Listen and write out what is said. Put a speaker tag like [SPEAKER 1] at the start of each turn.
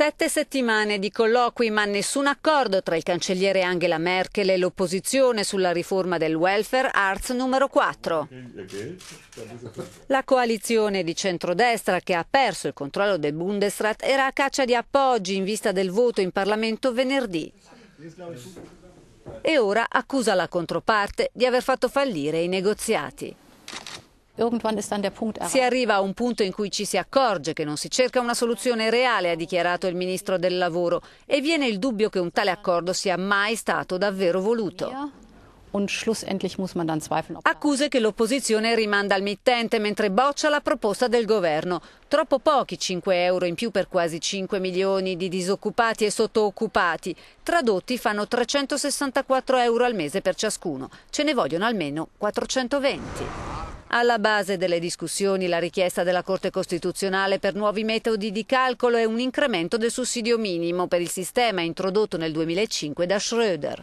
[SPEAKER 1] Sette settimane di colloqui ma nessun accordo tra il cancelliere Angela Merkel e l'opposizione sulla riforma del welfare arts numero 4. La coalizione di centrodestra che ha perso il controllo del Bundesrat era a caccia di appoggi in vista del voto in Parlamento venerdì. E ora accusa la controparte di aver fatto fallire i negoziati. Si arriva a un punto in cui ci si accorge che non si cerca una soluzione reale, ha dichiarato il ministro del lavoro, e viene il dubbio che un tale accordo sia mai stato davvero voluto. Accuse che l'opposizione rimanda al mittente mentre boccia la proposta del governo. Troppo pochi 5 euro in più per quasi 5 milioni di disoccupati e sottooccupati. Tradotti fanno 364 euro al mese per ciascuno. Ce ne vogliono almeno 420. Alla base delle discussioni la richiesta della Corte Costituzionale per nuovi metodi di calcolo e un incremento del sussidio minimo per il sistema introdotto nel 2005 da Schröder.